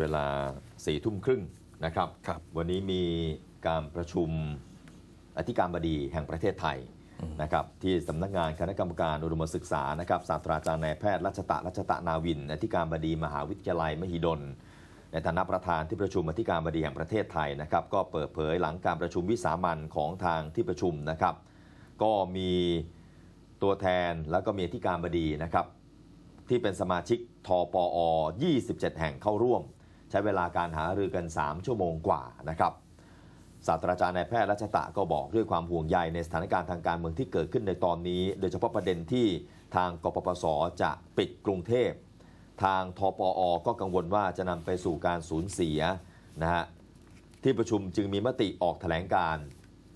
เวลาสี่ทุ่มครึ่งนะครับรบวันนี้มีการประชุมอธิการบดีแห่งประเทศไทยนะครับที่สำนักงานคณะกรรมการอุดมศึกษานะครับศาสตราจารย์นายแพทย์รัชตะรัชตะนาวินอธิการบดีมหาวิทยาลัยมหิดล ในฐานะประธานที่ประชุมอธิการบดีแห่งประเทศไทยนะครับก็เปิดเผยหลังการประชุมวิสามันของทางที่ประชุมนะครับก็มีตัวแทนแล้วก็มีอธิการบดีนะครับที่เป็นสมาชิกทปอ 27 แห่งเข้าร่วมใช้เวลาการหารือกัน 3 ชั่วโมงกว่านะครับศาสตราจารย์นายแพทย์รัชตะก็บอกด้วยความห่วงใยในสถานการณ์ทางการเมืองที่เกิดขึ้นในตอนนี้ โดยเฉพาะประเด็นที่ทางกปปสจะปิดกรุงเทพ ทางทปอ ก็กังวลว่าจะนำไปสู่การสูญเสียนะฮะที่ประชุมจึงมีมติออกแถลงการ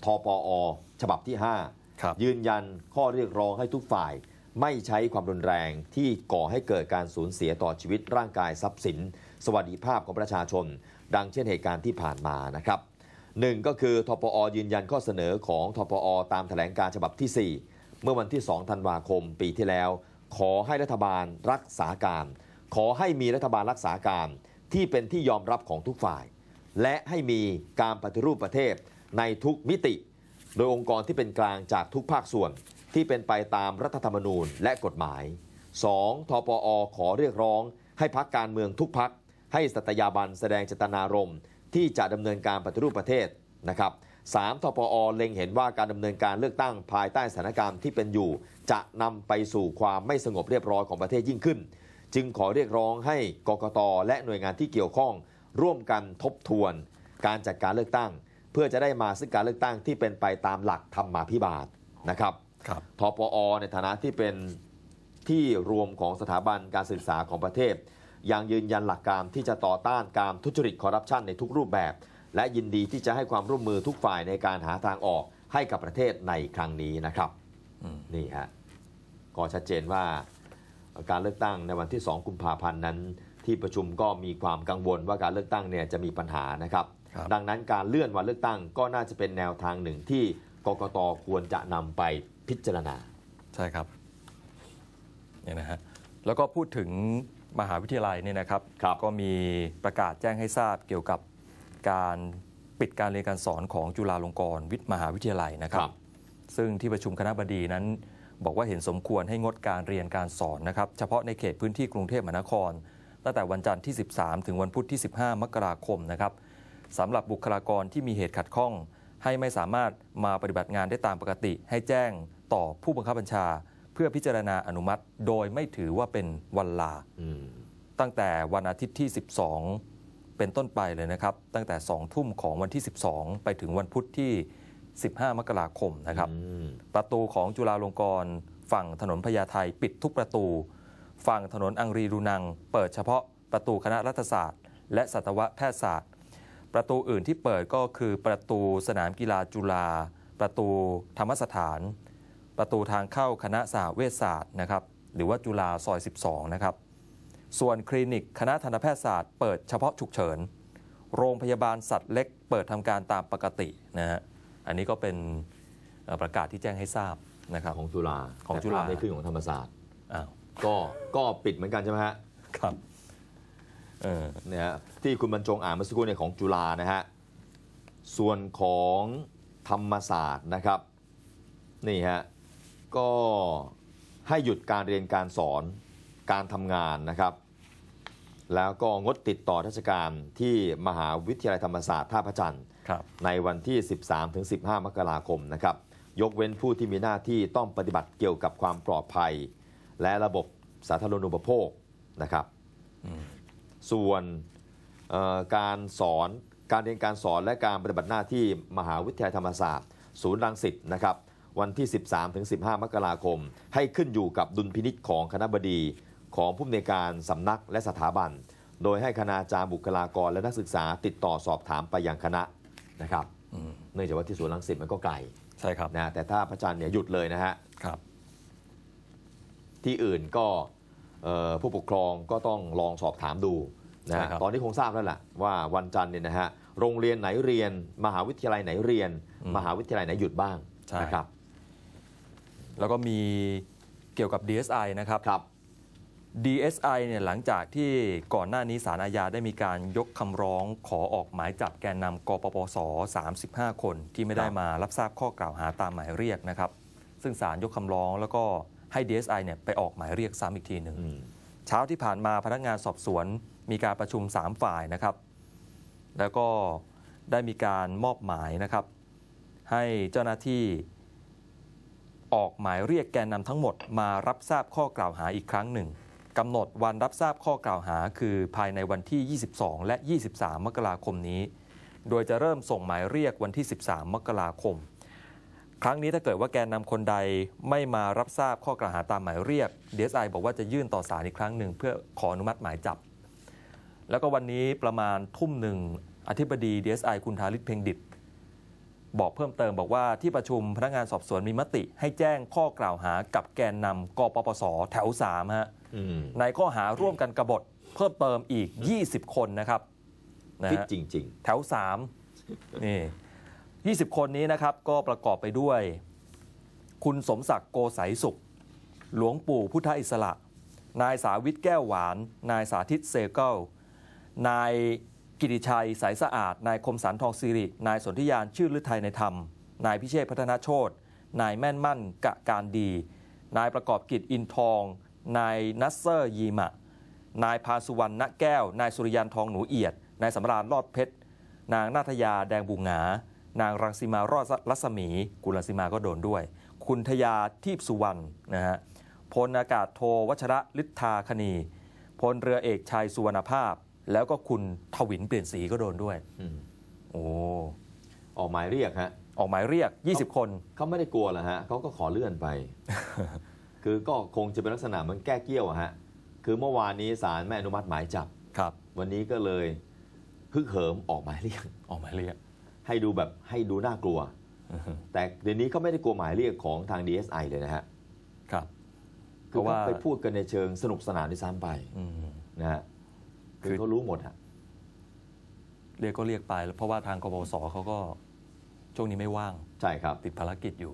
ทปอ ฉบับที่ 5 ยืนยันข้อเรียกร้องให้ทุกฝ่าย ไม่ใช้ความรุนแรงที่ก่อให้เกิดการสูญเสียต่อชีวิตร่างกายทรัพย์สินสวัสดิภาพของประชาชน ดังเช่นเหตุการณ์ที่ผ่านมานะครับ หนึ่งก็คือ ทปอ ยืนยันข้อเสนอของทปอ ตามถแถลงการฉบับที่ 4 เมื่อวันที่2ธันวาคมปีที่แล้ว ขอให้รัฐบาลรักษาการ ขอให้มีรัฐบาลรักษาการที่เป็นที่ยอมรับของทุกฝ่าย และให้มีการปฏิรูปประเทศในทุกมิติ โดยองค์กรที่เป็นกลางจากทุกภาคส่วนที่เป็นไปตามรัฐธรรมนูญและกฎหมาย 2. ทปอ ขอเรียกร้อง ให้พักการเมืองทุกพักให้สัตยาบันแสดงเจตนารมณ์ที่จะดำเนินการปฏิรูปประเทศนะครับสามทปอเล็งเห็นว่าการดำเนินการเลือกตั้งภายใต้สถานการณ์ที่เป็นอยู่ จะนำไปสู่ความไม่สงบเรียบร้อยของประเทศยิ่งขึ้น จึงขอเรียกร้องให้กกตและหน่วยงานที่เกี่ยวข้องร่วมกันทบทวน การจัดการเลือกตั้ง เพื่อจะได้มาซึ่งการเลือกตั้งที่เป็นไปตามหลักธรรมาภิบาลนะครับทปอในฐานะที่เป็นที่รวมของสถาบันการศึกษาของประเทศยังยืนยันหลักการที่จะต่อต้านการทุจริตคอร์รัปชันในทุกรูปแบบ และยินดีที่จะให้ความร่วมมือทุกฝ่ายในการหาทางออกให้กับประเทศในครั้งนี้นะครับนี่ฮะก็ชัดเจนว่าการเลือกตั้งในวันที่2กุมภาพันธ์นั้น ที่ประชุมก็มีความกังวลว่าการเลือกตั้งเนี่ยจะมีปัญหานะครับรบดังนั้นการเลื่อนวันเลือกตั้งก็น่าจะเป็นแนวทางหนึ่งที่กกตควรจะนำไปพิจารณาใช่ครับเนี่ยนะฮะแล้วก็พูดถึงมหาวิทยาลัยเนี่ยนะครับรบก็มีประกาศแจ้งให้ทราบเกี่ยวกับการปิดการเรียนการสอนของจุฬาลงกรณ์วิทย์มหาวิทยาลัยนะครับรบซึ่งที่ประชุมคณะบดีนั้นบอกว่าเห็นสมควรให้งดการเรียนการสอนนะครับเฉพาะในเขตพื้นที่กรุงเทพมหานคร ตั้งแต่วันจันทร์ที่ 13 ถึงวันพุธที่ 15 มกราคมนะครับสำหรับบุคลากรที่มีเหตุขัดข้อง ให้ไม่สามารถมาปฏิบัติงานได้ตามปกติ ให้แจ้งต่อผู้บังคับบัญชาเพื่อพิจารณาอนุมัติโดยไม่ถือว่าเป็นวันลาตั้งแต่วันอาทิตย์ที่ 12 เป็นต้นไปเลยนะครับ ตั้งแต่ 2 ทุ่มของวันที่ 12 ไปถึงวันพุธที่ 15 มกราคมนะครับประตูของจุฬาลงกรณ์ฝั่งถนนพญาไทปิดทุกประตู ฝั่งถนนอังรีรุนัง เปิดเฉพาะประตูคณะรัฐศาสตร์ และสัตวแพทยศาสตร์ ประตูอื่นที่เปิดก็คือประตูสนามกีฬาจุฬาประตูธรรมสถานประตูทางเข้าคณะสาเวชศาสตร์นะครับหรือว่าจุฬาซอย 12นะครับ ส่วนคลินิกคณะทันแพทยศาสตร์ เปิดเฉพาะฉุกเฉิน โรงพยาบาลสัตว์เล็กเปิดทำการตามปกตินะฮะอันนี้ก็เป็นประกาศที่แจ้งให้ทราบนะครับของจุฬาของจุฬาในลื่นของธรรมศาสตร์อ้าวก็ก็ปิดเหมือนกันใช่ไหมฮะครับเเนี่ยที่คุณบรรจงอ่านเมื่อสักครู่เนี่ยของจุฬานะฮะส่วนของธรรมศาสตร์นะครับนี่ฮะก็ให้หยุดการเรียนการสอนการทำงานนะครับ แล้วก็งดติดต่อราชการที่มหาวิทยาลัยธรรมศาสตร์ท่าพระจันทร์ในวันที่ 13-15 มกราคมนะครับ ยกเว้นผู้ที่มีหน้าที่ต้องปฏิบัติเกี่ยวกับความปลอดภัย และระบบสาธารณูปโภคนะครับ ส่วนการสอนการเรียนการสอนและการปฏิบัติหน้าที่มหาวิทยาลัยธรรมศาสตร์ ศูนย์รังสิตนะครับวันที่ 13-15ถึงมกราคม ให้ขึ้นอยู่กับดุลพินิษของคณะบดีของผู้อำนวยการสำนักและสถาบัน โดยให้คณาจารย์บุคลากรและนักศึกษา ติดต่อสอบถามไปยังคณะนะครับเนื่องจากว่าที่สวนลังสิตมันก็ไกล ใช่ครับนะแต่ถ้าพระจันทร์เนี่ยหยุดเลยนะฮะ ครับ ที่อื่นก็ผู้ปกครองก็ต้องลองสอบถามดูนะตอนนี้คงทราบแล้วล่ะว่า วันจันทร์เนี่ยนะฮะ โรงเรียนไหนเรียนมหาวิทยาลัยไหนเรียนมหาวิทยาลัยไหนหยุดบ้างนะครับแล้วก็มีเกี่ยวกับ DSI นะครับครับ DSI เนี่ยหลังจากที่ก่อนหน้านี้สารอาญาได้มีการยกคำร้องขอออกหมายจับแกนนำกปปส35 คน ที่ไม่ได้มารับทราบข้อกล่าวหาตามหมายเรียกนะครับ ซึ่งสารยกคำร้องแล้วก็ให้ DSI เนี่ยไปออกหมายเรียกซ้ำอีกทีหนึ่งเช้าที่ผ่านมาพนักงานสอบสวน มีการประชุม3ฝ่ายนะครับ แล้วก็ได้มีการมอบหมายนะครับ ให้เจ้าหน้าที่ออกหมายเรียกแกนนำทั้งหมดมารับทราบข้อกล่าวหาอีกครั้งหนึ่งกำหนดวันรับทราบข้อกล่าวหา คือภายในวันที่ 22 และ 23 มกราคมนี้ โดยจะเริ่มส่งหมายเรียกวันที่ 13 มกราคม ครั้งนี้ถ้าเกิดว่าแกนนำคนใดไม่มารับทราบข้อกล่าวหาตามหมายเรียก DSI บอกว่าจะยื่นต่อศาลอีกครั้งหนึ่งเพื่อขออนุมัติหมายจับ แล้วก็วันนี้ประมาณทุ่มหนึ่งอธิบดี DSI คุณธาริศเพ็งดิตบอกเพิ่มเติมบอกว่าที่ประชุมพนักงานสอบสวนมีมติ ให้แจ้งข้อกล่าวหา กับแกนนำกปปสแถว3ฮะในข้อหาร่วมกันกบฏ เพิ่มเติมอีก20คนนะครับนะจริง ๆ แถว3นี่20คนนี้นะครับ ก็ประกอบไปด้วย คุณสมศักดิ์โกสายสุข หลวงปู่พุทธอิสระ นายสาวิทแก้วหวาน นายสาธิตเซเกลนายกิติชัยสายสะอาด นายคมสัรทองสิริ นายสนธิยานชื่อไทยในธรรม นายพิเชษพัฒนาโชตนายแม่นมั่นกะการดี นายประกอบกิจอินทอง นายนัสเซอร์ยีมะ นายพาสุวรรณณแก้ว นายสุริยันทองหนูเอียด นายสำราญรอดเพชร นางนาทยาแดงบุงหา นางรังสีมารอดรัศมี กุลสีมาก็โดนด้วย คุณทยาทีพสุวรรณนะฮะพลอากาศโทวัชระลิทธาคณีพลเรือเอกชายสุวรรณภาพแล้วก็คุณทวินเปลี่ยนสีก็โดนด้วยโอ้ ออกหมายเรียกฮะ ออกหมายเรียก 20 คนเขาไม่ได้กลัวหรอฮะเขาก็ขอเลื่อนไป คือก็คงจะเป็นลักษณะมันแก้เกี้ยวฮะ คือเมื่อวานนี้ศาลไม่อนุมัติหมายจับ ครับ วันนี้ก็เลย พึ่งเหิมออกหมายเรียก ออกหมายเรียก ให้ดูแบบให้ดูน่ากลัว แต่เดี๋ยวนี้เขาไม่ได้กลัวหมายเรียกของทาง DSI เลยนะฮะ ครับเพราะว่าไปพูดกันในเชิงสนุกสนานด้วยซ้ำไปนะฮะคือเขารู้หมดฮะเรียกก็เรียกไปเพราะว่าทางกบสเขาก็ช่วงนี้ไม่ว่างใช่ครับติดภารกิจอยู่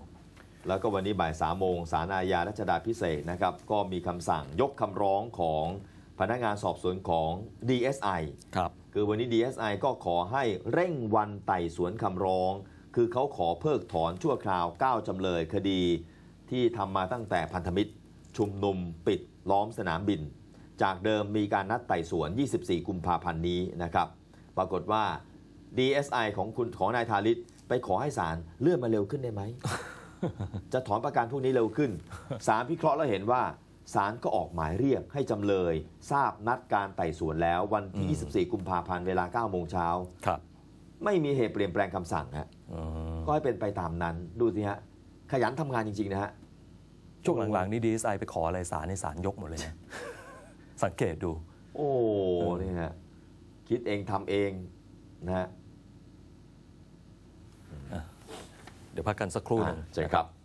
แล้วก็วันนี้บ่ายสามโมงสารอาญา รัชดาพิเศษนะครับก็มีคำสั่งยกคำร้องของพนักงานสอบสวนของ DSI ครับคือวันนี้ DSI ก็ขอให้เร่งวันไต่สวนคำร้อง คือเขาขอเพิกถอนชั่วคราว9จำเลยคดีที่ทำมาตั้งแต่พันธมิตรชุมนุมปิดล้อมสนามบินจากเดิมมีการนัดไต่สวน 24 กุมภาพันธ์นี้นะครับ ปรากฏว่า DSI ของคุณของนายธาริศไปขอให้ศาลเลื่อนมาเร็วขึ้นได้ไหมจะถอนประกันพวกนี้เร็วขึ้น ศาลพิเคราะห์แล้วเห็นว่าศาลก็ออกหมายเรียกให้จำเลย ทราบนัดการไต่สวนแล้ววันที่ 24 กุมภาพันธ์เวลา9โมงเช้า ครับ ไม่มีเหตุเปลี่ยนแปลงคำสั่งฮะก็ให้เป็นไปตามนั้น ดูสิฮะขยันทำงานจริงๆนะฮะ ช่วงหลังๆ นี้ดีเอสไอไปขออะไรศาลในศาลยกหมดเลยนะสังเกตดู โอ้นี่ฮะคิดเองทำเองนะฮะเดี๋ยวพักกันสักครู่นึงใช่ครับ